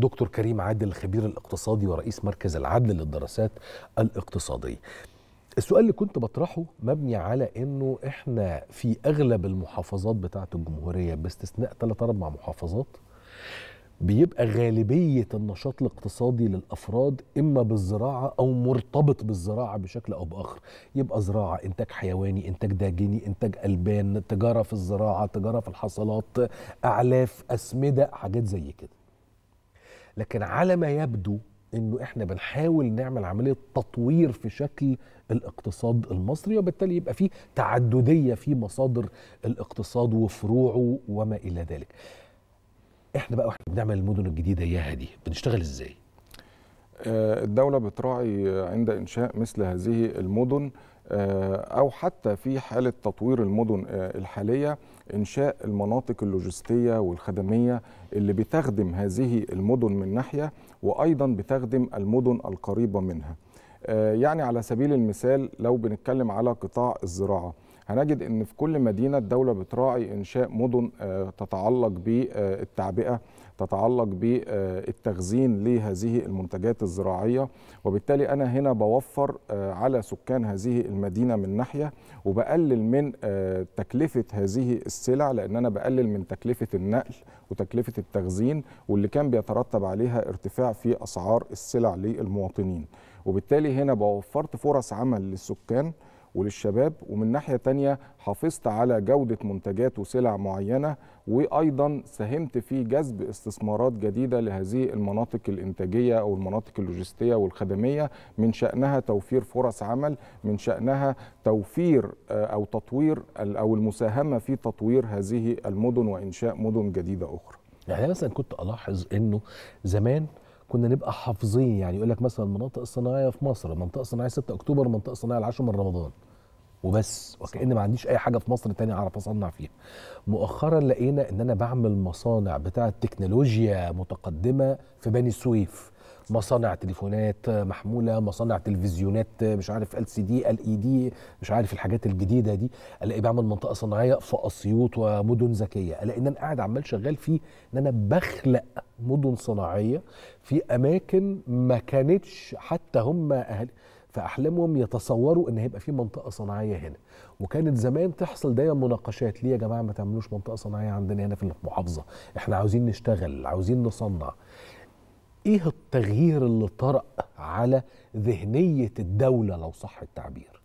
دكتور كريم عادل الخبير الاقتصادي ورئيس مركز العدل للدراسات الاقتصادية السؤال اللي كنت بطرحه مبني على انه احنا في اغلب المحافظات بتاعه الجمهوريه باستثناء ثلاث اربع محافظات بيبقى غالبيه النشاط الاقتصادي للافراد اما بالزراعه او مرتبط بالزراعه بشكل او باخر يبقى زراعه انتاج حيواني انتاج داجني انتاج البان تجاره في الزراعه تجاره في الحصلات اعلاف اسمده حاجات زي كده لكن على ما يبدو انه احنا بنحاول نعمل عمليه تطوير في شكل الاقتصاد المصري وبالتالي يبقى في تعدديه في مصادر الاقتصاد وفروعه وما الى ذلك. احنا بقى واحنا بنعمل المدن الجديده اياها دي بنشتغل ازاي؟ آه، الدولة بتراعي عند إنشاء مثل هذه المدن آه، او حتى في حاله تطوير المدن آه، الحاليه انشاء المناطق اللوجستيه والخدميه اللي بتخدم هذه المدن من ناحيه وايضا بتخدم المدن القريبه منها آه، يعني على سبيل المثال لو بنتكلم على قطاع الزراعه هنجد ان في كل مدينه الدوله بتراعي انشاء مدن آه، تتعلق بالتعبئه تتعلق بالتخزين لهذه المنتجات الزراعيه وبالتالي انا هنا بوفر آه، على سكان هذه المدينه من ناحيه وبقلل من آه، تكلفه هذه السلع لان انا بقلل من تكلفه النقل وتكلفه التخزين واللي كان بيترتب عليها ارتفاع في اسعار السلع للمواطنين وبالتالي هنا بوفرت فرص عمل للسكان وللشباب ومن ناحية تانية حافظت على جودة منتجات وسلع معينة وأيضا ساهمت في جذب استثمارات جديدة لهذه المناطق الإنتاجية أو المناطق اللوجستية والخدمية من شأنها توفير فرص عمل من شأنها توفير آه، أو تطوير أو المساهمة في تطوير هذه المدن وإنشاء مدن جديدة أخرى يعني مثلا كنت ألاحظ أنه زمان كنا نبقى حافظين يعني يقول لك مثلا المناطق الصناعيه في مصر المنطقه الصناعيه 6 اكتوبر المنطقه الصناعيه العاشر من رمضان وبس وكأن ما عنديش اي حاجه في مصر تاني اعرف اصنع فيها مؤخرا لقينا ان انا بعمل مصانع بتاعه تكنولوجيا متقدمه في بني سويف مصانع تليفونات محموله مصانع تلفزيونات مش عارف ال سي دي ال اي دي مش عارف الحاجات الجديده دي الاقي بعمل منطقه صناعيه في اسيوط ومدن ذكيه الاقي ان انا قاعد عمال شغال فيه ان انا بخلق مدن صناعيه في اماكن ما كانتش حتى هم اهل في احلامهم يتصوروا ان هيبقى في منطقه صناعيه هنا وكانت زمان تحصل دايما مناقشات ليه يا جماعه ما تعملوش منطقه صناعيه عندنا هنا في المحافظه احنا عاوزين نشتغل عاوزين نصنع ايه التغيير اللي طرأ على ذهنيه الدوله لو صح التعبير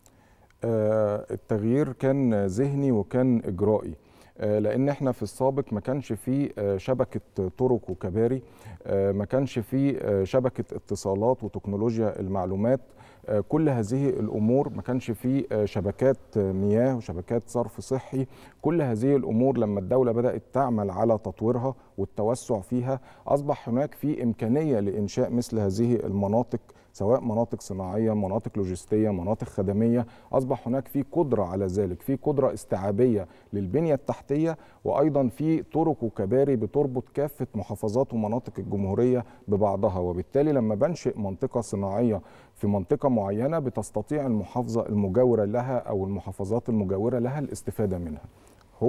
آه التغيير كان ذهني وكان اجرائي آه، لان احنا في السابق ما كانش فيه آه، شبكه طرق وكباري آه، ما كانش فيه شبكه اتصالات وتكنولوجيا المعلومات آه، كل هذه الامور ما كانش في آه، شبكات آه، مياه وشبكات صرف صحي كل هذه الامور لما الدوله بدات تعمل على تطويرها والتوسع فيها اصبح هناك في امكانيه لانشاء مثل هذه المناطق سواء مناطق صناعيه مناطق لوجستيه مناطق خدميه اصبح هناك في قدره على ذلك في قدره استيعابيه للبنيه التحتيه وايضا في طرق وكباري بتربط كافه محافظات ومناطق الجمهوريه ببعضها وبالتالي لما بنشئ منطقه صناعيه في منطقة معينة بتستطيع المحافظة المجاورة لها أو المحافظات المجاورة لها الاستفادة منها